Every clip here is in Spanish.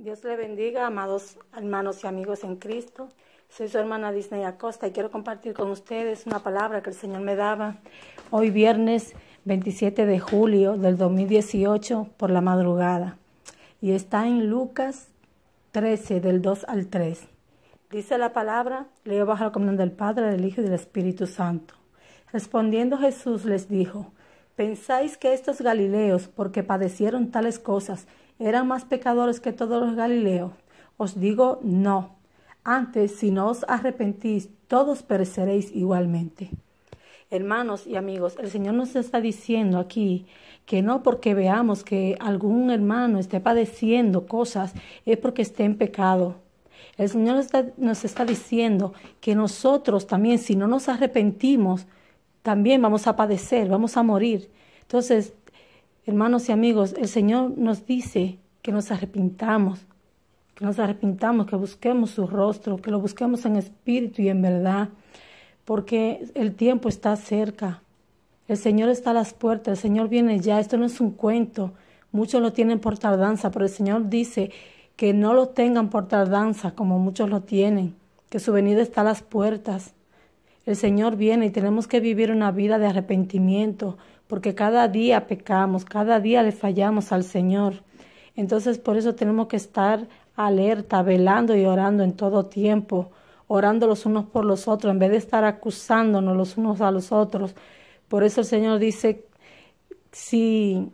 Dios le bendiga, amados hermanos y amigos en Cristo. Soy su hermana Disney Acosta y quiero compartir con ustedes una palabra que el Señor me daba hoy viernes 27 de julio del 2018 por la madrugada. Y está en Lucas 13 del 2 al 3. Dice la palabra, leo bajo la comunión del Padre, del Hijo y del Espíritu Santo. Respondiendo Jesús les dijo, ¿pensáis que estos Galileos, porque padecieron tales cosas, eran más pecadores que todos los galileos? Os digo, no. Antes, si no os arrepentís, todos pereceréis igualmente. Hermanos y amigos, el Señor nos está diciendo aquí que no porque veamos que algún hermano esté padeciendo cosas es porque esté en pecado. El Señor nos está, diciendo que nosotros también, si no nos arrepentimos, también vamos a padecer, vamos a morir. Entonces, Hermanos y amigos, el Señor nos dice que nos arrepintamos, que nos arrepintamos, que busquemos su rostro, que lo busquemos en espíritu y en verdad, porque el tiempo está cerca. El Señor está a las puertas, el Señor viene ya, esto no es un cuento. Muchos lo tienen por tardanza, pero el Señor dice que no lo tengan por tardanza como muchos lo tienen, que su venida está a las puertas. El Señor viene y tenemos que vivir una vida de arrepentimiento, porque cada día pecamos, cada día le fallamos al Señor. Entonces por eso tenemos que estar alerta, velando y orando en todo tiempo, orando los unos por los otros, en vez de estar acusándonos los unos a los otros. Por eso el Señor dice, si,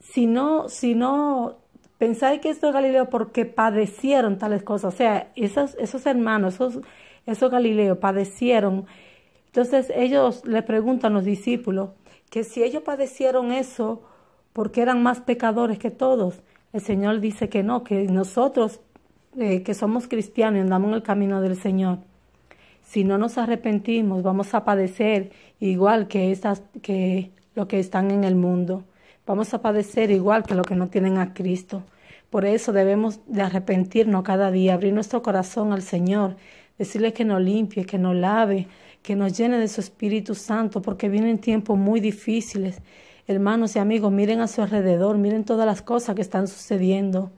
si no, si no, pensáis que esto es Galileo porque padecieron tales cosas, o sea, esos, esos hermanos, esos, esos Galileos padecieron. Entonces ellos le preguntan a los discípulos, que si ellos padecieron eso porque eran más pecadores que todos, el Señor dice que no, que nosotros eh, que somos cristianos andamos en el camino del Señor, si no nos arrepentimos vamos a padecer igual que, esas que lo que están en el mundo, vamos a padecer igual que los que no tienen a Cristo. Por eso debemos de arrepentirnos cada día, abrir nuestro corazón al Señor, decirle que nos limpie, que nos lave, que nos llene de su Espíritu Santo, porque vienen tiempos muy difíciles. Hermanos y amigos, miren a su alrededor, miren todas las cosas que están sucediendo.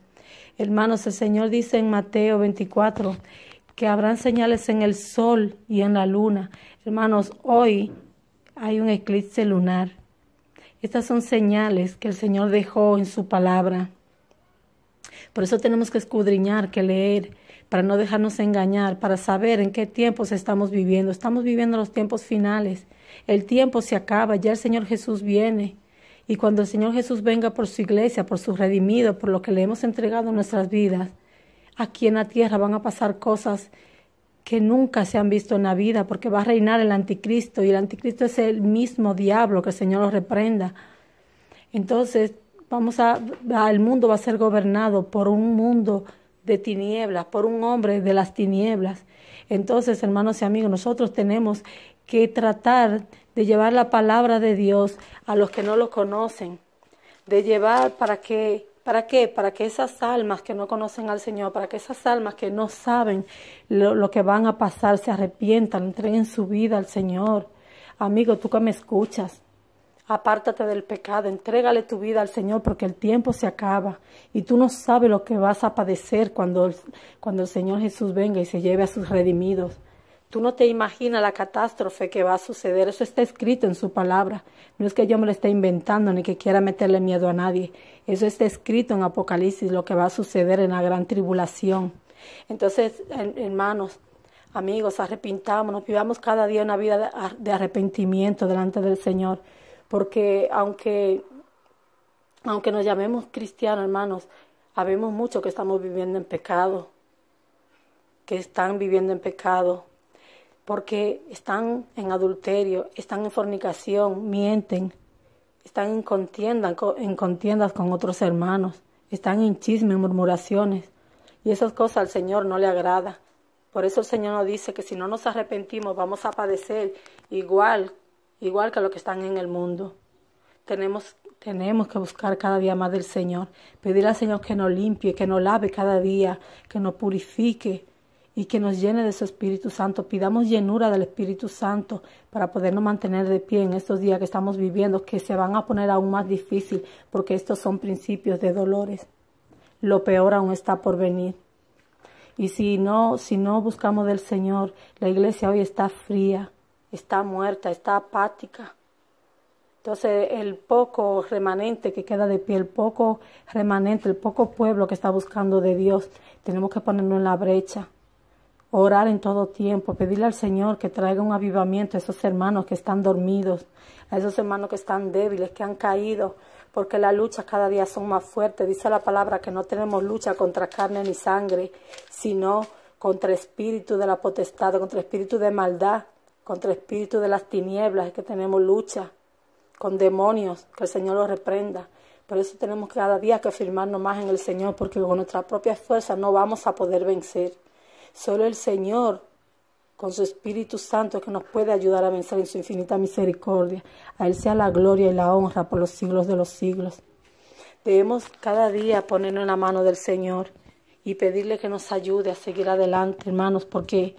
Hermanos, el Señor dice en Mateo 24 que habrán señales en el sol y en la luna. Hermanos, hoy hay un eclipse lunar. Estas son señales que el Señor dejó en su palabra. Por eso tenemos que escudriñar, que leer, para no dejarnos engañar, para saber en qué tiempos estamos viviendo. Estamos viviendo los tiempos finales. El tiempo se acaba, ya el Señor Jesús viene. Y cuando el Señor Jesús venga por su iglesia, por su redimido, por lo que le hemos entregado nuestras vidas, aquí en la tierra van a pasar cosas que nunca se han visto en la vida, porque va a reinar el anticristo y el anticristo es el mismo diablo, que el Señor lo reprenda. Entonces, vamos a, el mundo va a ser gobernado por un mundo de tinieblas, por un hombre de las tinieblas. Entonces, hermanos y amigos, nosotros tenemos que tratar de llevar la palabra de Dios a los que no lo conocen, de llevar para que ¿Para qué? Para que esas almas que no conocen al Señor, para que esas almas que no saben lo, que van a pasar se arrepientan, entreguen su vida al Señor. Amigo, tú que me escuchas, Apártate del pecado, entrégale tu vida al Señor porque el tiempo se acaba y tú no sabes lo que vas a padecer cuando, cuando el Señor Jesús venga y se lleve a sus redimidos. Tú no te imaginas la catástrofe que va a suceder. Eso está escrito en su palabra. No es que yo me lo esté inventando ni que quiera meterle miedo a nadie. Eso está escrito en Apocalipsis, lo que va a suceder en la gran tribulación. Entonces, hermanos, amigos, arrepintámonos, vivamos cada día una vida de arrepentimiento delante del Señor porque aunque, aunque nos llamemos cristianos, hermanos, sabemos mucho que estamos viviendo en pecado, que están viviendo en pecado, porque están en adulterio, están en fornicación, mienten, están en, contienda, en contiendas con otros hermanos, están en chismes, murmuraciones, y esas cosas al Señor no le agrada. Por eso el Señor nos dice que si no nos arrepentimos vamos a padecer igual igual que los que están en el mundo. Tenemos, tenemos que buscar cada día más del Señor, pedir al Señor que nos limpie, que nos lave cada día, que nos purifique y que nos llene de su Espíritu Santo. Pidamos llenura del Espíritu Santo para podernos mantener de pie en estos días que estamos viviendo, que se van a poner aún más difícil, porque estos son principios de dolores. Lo peor aún está por venir. Y si no, si no buscamos del Señor, la iglesia hoy está fría, está muerta, está apática. Entonces el poco remanente que queda de pie, el poco remanente, el poco pueblo que está buscando de Dios, tenemos que ponernos en la brecha, orar en todo tiempo, pedirle al Señor que traiga un avivamiento a esos hermanos que están dormidos, a esos hermanos que están débiles, que han caído, porque las luchas cada día son más fuertes. Dice la palabra que no tenemos lucha contra carne ni sangre, sino contra espíritu de la potestad, contra espíritu de maldad contra espíritu de las tinieblas, que tenemos lucha con demonios, que el Señor los reprenda. Por eso tenemos cada día que afirmarnos más en el Señor, porque con nuestra propia fuerza no vamos a poder vencer. Solo el Señor, con su Espíritu Santo, que nos puede ayudar a vencer en su infinita misericordia. A Él sea la gloria y la honra por los siglos de los siglos. Debemos cada día ponernos en la mano del Señor y pedirle que nos ayude a seguir adelante, hermanos, porque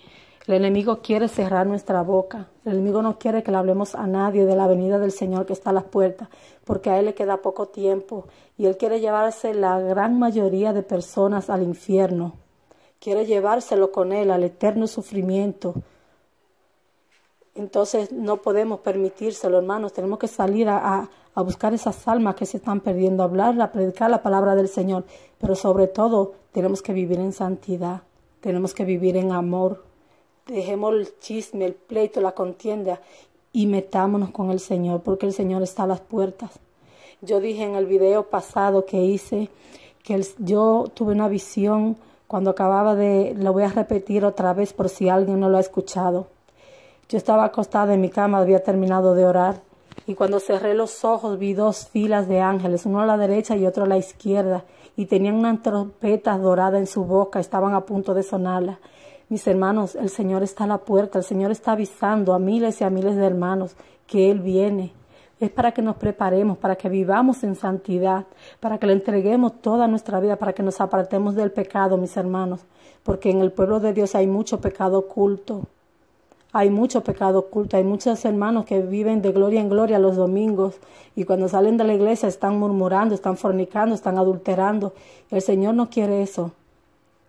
el enemigo quiere cerrar nuestra boca. El enemigo no quiere que le hablemos a nadie de la venida del Señor que está a las puertas, porque a Él le queda poco tiempo y Él quiere llevarse la gran mayoría de personas al infierno. Quiere llevárselo con Él al eterno sufrimiento. Entonces no podemos permitírselo, hermanos. Tenemos que salir a, buscar esas almas que se están perdiendo, a predicar la palabra del Señor. Pero sobre todo tenemos que vivir en santidad, tenemos que vivir en amor dejemos el chisme, el pleito, la contienda y metámonos con el Señor, porque el Señor está a las puertas. Yo dije en el video pasado que hice que yo tuve una visión cuando acababa de, lo voy a repetir otra vez por si alguien no lo ha escuchado. Yo estaba acostada en mi cama, había terminado de orar y cuando cerré los ojos vi dos filas de ángeles, uno a la derecha y otro a la izquierda, y tenían una trompetas doradas en su boca, estaban a punto de sonarla. Mis hermanos, el Señor está a la puerta, el Señor está avisando a miles y a miles de hermanos que Él viene. Es para que nos preparemos, para que vivamos en santidad, para que le entreguemos toda nuestra vida, para que nos apartemos del pecado, mis hermanos, porque en el pueblo de Dios hay mucho pecado oculto. Hay mucho pecado oculto, hay muchos hermanos que viven de gloria en gloria los domingos y cuando salen de la iglesia están murmurando, están fornicando, están adulterando. El Señor no quiere eso.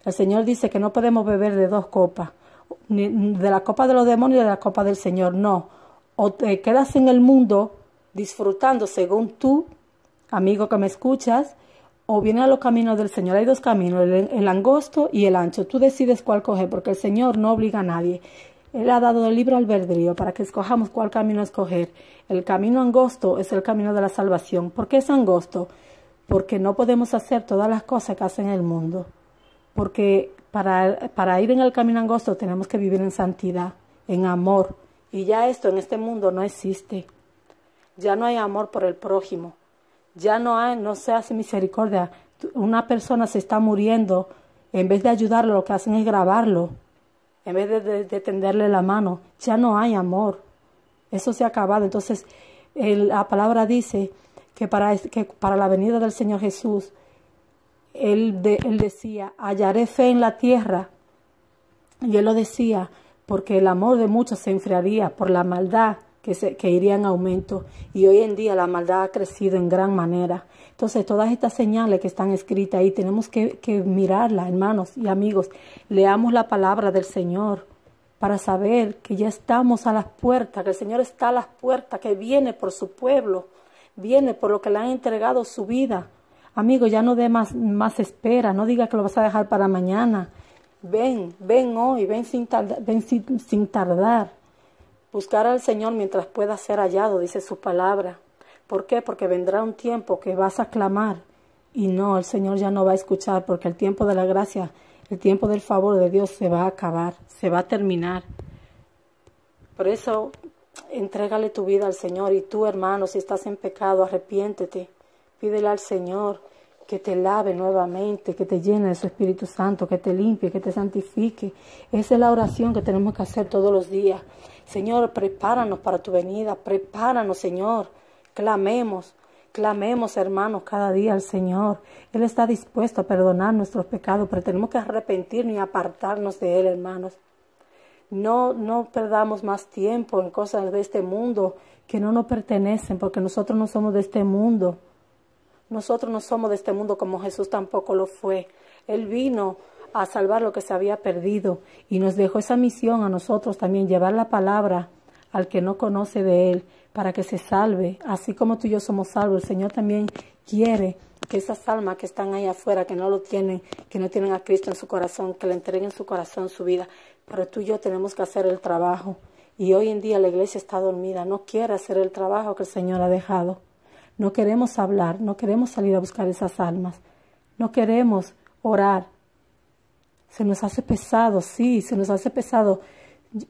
El Señor dice que no podemos beber de dos copas, ni de la copa de los demonios ni de la copa del Señor, no. O te quedas en el mundo disfrutando según tú, amigo que me escuchas, o vienes a los caminos del Señor. Hay dos caminos, el, angosto y el ancho. Tú decides cuál coger, porque el Señor no obliga a nadie. Él ha dado el libre albedrío para que escojamos cuál camino escoger. El camino angosto es el camino de la salvación. ¿Por qué es angosto? Porque no podemos hacer todas las cosas que hace en el mundo porque para, para ir en el camino angosto tenemos que vivir en santidad, en amor. Y ya esto en este mundo no existe. Ya no hay amor por el prójimo. Ya no hay, no se hace misericordia. Una persona se está muriendo. En vez de ayudarlo, lo que hacen es grabarlo. En vez de, tenderle la mano. Ya no hay amor. Eso se ha acabado. Entonces, la palabra dice que para, que para la venida del Señor Jesús él, decía, hallaré fe en la tierra. Y él lo decía, porque el amor de muchos se enfriaría por la maldad que, que iría en aumento. Y hoy en día la maldad ha crecido en gran manera. Entonces, todas estas señales que están escritas ahí, tenemos que, que mirarlas, hermanos y amigos. Leamos la palabra del Señor para saber que ya estamos a las puertas, que el Señor está a las puertas, que viene por su pueblo, viene por lo que le han entregado su vida. Amigo, ya no dé más, más espera, no diga que lo vas a dejar para mañana. Ven, ven hoy, ven sin, ven sin, sin tardar. Buscar al Señor mientras pueda ser hallado, dice su palabra. ¿Por qué? Porque vendrá un tiempo que vas a clamar y no, el Señor ya no va a escuchar porque el tiempo de la gracia, el tiempo del favor de Dios se va a acabar, se va a terminar. Por eso, entrégale tu vida al Señor y tú, hermano, si estás en pecado, arrepiéntete. Pídele al Señor que te lave nuevamente, que te llene de su Espíritu Santo, que te limpie, que te santifique. Esa es la oración que tenemos que hacer todos los días. Señor, prepáranos para tu venida, prepáranos, Señor. Clamemos, clamemos, hermanos, cada día al Señor. Él está dispuesto a perdonar nuestros pecados, pero tenemos que arrepentirnos y apartarnos de Él, hermanos. No, no perdamos más tiempo en cosas de este mundo que no nos pertenecen, porque nosotros no somos de este mundo. Nosotros no somos de este mundo como Jesús tampoco lo fue. Él vino a salvar lo que se había perdido y nos dejó esa misión a nosotros también, llevar la palabra al que no conoce de Él para que se salve. Así como tú y yo somos salvos, el Señor también quiere que esas almas que están ahí afuera, que no lo tienen, que no tienen a Cristo en su corazón, que le entreguen su corazón, su vida. Pero tú y yo tenemos que hacer el trabajo. Y hoy en día la iglesia está dormida, no quiere hacer el trabajo que el Señor ha dejado. No queremos hablar, no queremos salir a buscar esas almas, no queremos orar. Se nos hace pesado, sí, se nos hace pesado.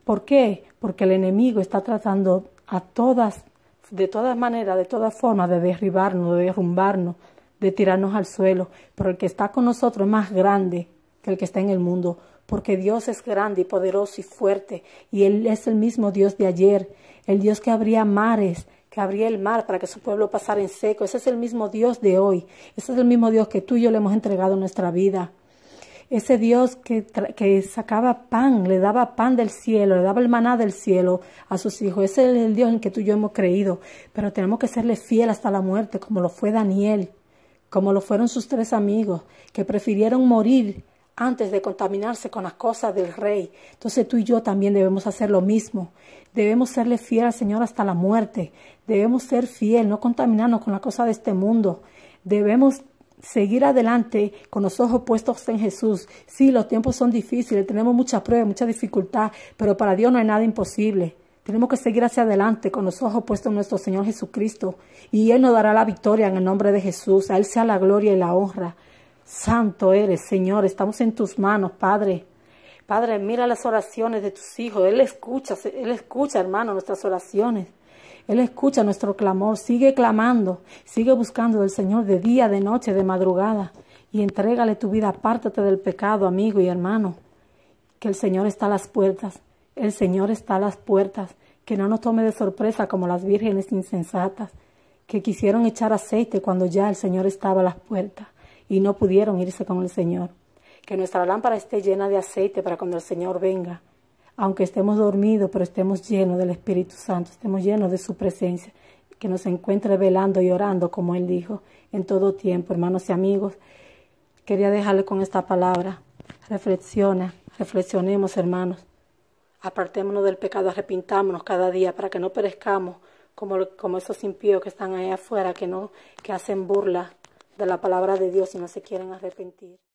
¿Por qué? Porque el enemigo está tratando a todas, de todas maneras, de todas formas, de derribarnos, de derrumbarnos, de tirarnos al suelo. Pero el que está con nosotros es más grande que el que está en el mundo, porque Dios es grande y poderoso y fuerte, y Él es el mismo Dios de ayer, el Dios que abría mares, que abría el mar para que su pueblo pasara en seco. Ese es el mismo Dios de hoy. Ese es el mismo Dios que tú y yo le hemos entregado nuestra vida. Ese Dios que, sacaba pan, le daba pan del cielo, le daba el maná del cielo a sus hijos. Ese es el Dios en que tú y yo hemos creído. Pero tenemos que serle fiel hasta la muerte, como lo fue Daniel, como lo fueron sus tres amigos, que prefirieron morir antes de contaminarse con las cosas del rey. Entonces tú y yo también debemos hacer lo mismo. Debemos serle fiel al Señor hasta la muerte. Debemos ser fiel, no contaminarnos con las cosas de este mundo. Debemos seguir adelante con los ojos puestos en Jesús. Sí, los tiempos son difíciles, tenemos muchas pruebas, mucha dificultad, pero para Dios no hay nada imposible. Tenemos que seguir hacia adelante con los ojos puestos en nuestro Señor Jesucristo y Él nos dará la victoria en el nombre de Jesús. A Él sea la gloria y la honra. Santo eres, Señor, estamos en tus manos, Padre. Padre, mira las oraciones de tus hijos. Él escucha, Él escucha, hermano, nuestras oraciones. Él escucha nuestro clamor. Sigue clamando, sigue buscando del Señor de día, de noche, de madrugada. Y entrégale tu vida, apártate del pecado, amigo y hermano. Que el Señor está a las puertas. El Señor está a las puertas. Que no nos tome de sorpresa como las vírgenes insensatas que quisieron echar aceite cuando ya el Señor estaba a las puertas y no pudieron irse con el Señor. Que nuestra lámpara esté llena de aceite para cuando el Señor venga. Aunque estemos dormidos, pero estemos llenos del Espíritu Santo, estemos llenos de su presencia, que nos encuentre velando y orando, como Él dijo, en todo tiempo, hermanos y amigos. Quería dejarle con esta palabra. Reflexiona, reflexionemos, hermanos. Apartémonos del pecado, arrepintámonos cada día para que no perezcamos como, como esos impíos que están ahí afuera, que, no, que hacen burla la palabra de Dios si no se quieren arrepentir.